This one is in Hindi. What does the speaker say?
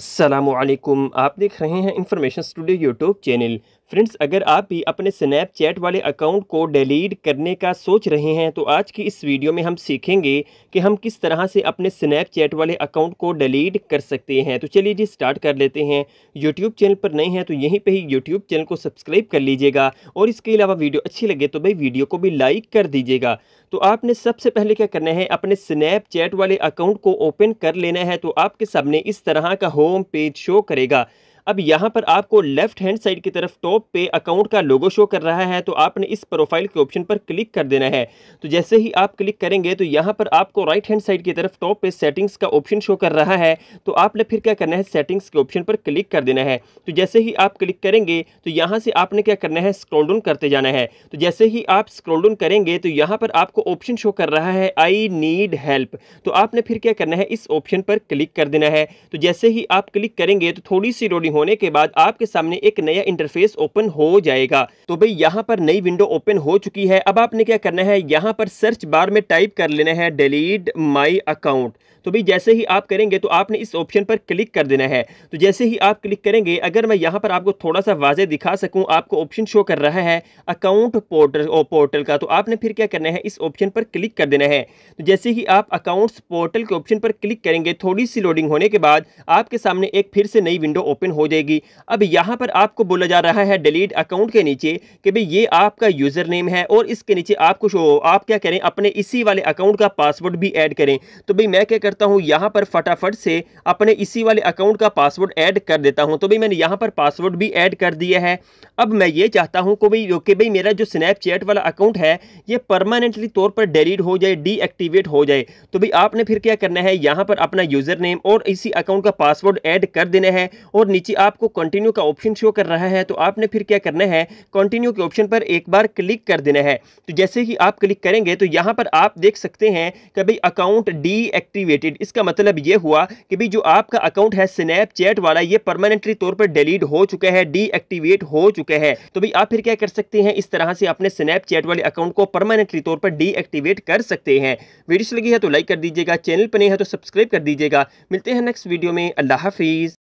असलकुम आप देख रहे हैं information studio YouTube channel friends अगर आप भी अपने स्नैपचैट वाले अकाउंट को डिलीट करने का सोच रहे हैं तो आज की इस वीडियो में हम सीखेंगे कि हम किस तरह से अपने स्नैपचैट वाले अकाउंट को डिलीट कर सकते हैं तो चलिए जी स्टार्ट कर लेते हैं यूट्यूब चैनल पर नए हैं तो यहीं पर ही यूट्यूब चैनल को सब्सक्राइब कर लीजिएगा और इसके अलावा वीडियो अच्छी लगे तो भाई वीडियो को भी लाइक कर दीजिएगा तो आपने सबसे पहले क्या करना है अपने स्नैपचैट वाले अकाउंट को ओपन कर लेना है तो आपके सामने इस तरह का होम पेज शो करेगा अब यहाँ पर आपको लेफ्ट हैंड साइड की तरफ टॉप पे अकाउंट का लोगो शो कर रहा है तो आपने इस प्रोफाइल के ऑप्शन पर क्लिक कर देना है तो जैसे ही आप क्लिक करेंगे तो यहाँ पर आपको राइट हैंड साइड की तरफ टॉप पे सेटिंग्स का ऑप्शन शो कर रहा है तो आपने फिर क्या करना है सेटिंग्स के ऑप्शन पर क्लिक कर देना है तो जैसे ही आप क्लिक करेंगे तो यहाँ से आपने क्या करना है स्क्रोल डाउन करते जाना है तो जैसे ही आप स्क्रोल डाउन करेंगे तो यहाँ पर आपको ऑप्शन शो कर रहा है आई नीड हेल्प तो आपने फिर क्या करना है इस ऑप्शन पर क्लिक कर देना है तो जैसे ही आप क्लिक करेंगे तो थोड़ी सी होने के बाद आपके सामने एक नया इंटरफेस ओपन हो जाएगा तो भाई यहाँ पर नई विंडो ओपन हो चुकी है अब आपने क्या करना है यहाँ पर सर्च बार में टाइप कर लेना है डिलीट माई अकाउंट तो भाई जैसे ही आप करेंगे तो आपने इस ऑप्शन पर क्लिक कर देना है तो जैसे ही आप क्लिक करेंगे अगर मैं यहाँ पर आपको थोड़ा सा वाजे दिखा सकूँ आपको ऑप्शन शो कर रहा है अकाउंट पोर्टल पोर्टल का तो आपने फिर क्या करना है इस ऑप्शन पर क्लिक कर देना है तो जैसे ही आप अकाउंट्स पोर्टल के ऑप्शन पर क्लिक करेंगे थोड़ी सी लोडिंग होने के बाद आपके सामने एक फिर से नई विंडो ओपन हो जाएगी अब यहाँ पर आपको बोला जा रहा है डिलीट अकाउंट के नीचे कि भाई ये आपका यूज़र नेम है और इसके नीचे आपको शो आप क्या करें अपने इसी वाले अकाउंट का पासवर्ड भी ऐड करें तो भाई मैं क्या करता हूँ यहाँ पर फटाफट से अपने इसी वाले अकाउंट का पासवर्ड ऐड कर देता हूँ तो भाई मैंने यहाँ पर पासवर्ड भी ऐड कर दिया है अब मैं ये चाहता हूँ कि भाई कि भाई मेरा जो स्नैपचैट वाला अकाउंट है ये परमानेंटली तौर पर डिलीट हो जाए डीएक्टिवेट हो जाए तो भाई आपने फिर क्या करना है यहाँ पर अपना यूज़र नेम और इसी अकाउंट का पासवर्ड ऐड कर देना है और नीचे नीचे आपको कंटिन्यू का ऑप्शन शो कर रहा है तो आपने फिर क्या करना है कंटिन्यू के ऑप्शन पर एक बार क्लिक कर देना है तो जैसे ही आप क्लिक करेंगे तो यहाँ पर आप देख सकते हैं कि भाई अकाउंट डीएक्टिवेटेड इसका मतलब ये हुआ कि भाई जो आपका अकाउंट है स्नैपचैट वाला ये परमानेंटली तौर पर डिलीट हो चुका है डीएक्टिवेट हो चुका है तो भाई आप फिर क्या कर सकते हैं इस तरह से अपने स्नैपचैट वाले अकाउंट को परमानेंटली तौर पर डीएक्टिवेट कर सकते हैं वीडियो लगी है तो लाइक कर दीजिएगा चैनल पर नहीं है तो सब्सक्राइब कर दीजिएगा मिलते हैं नेक्स्ट वीडियो में अल्लाह हाफिज़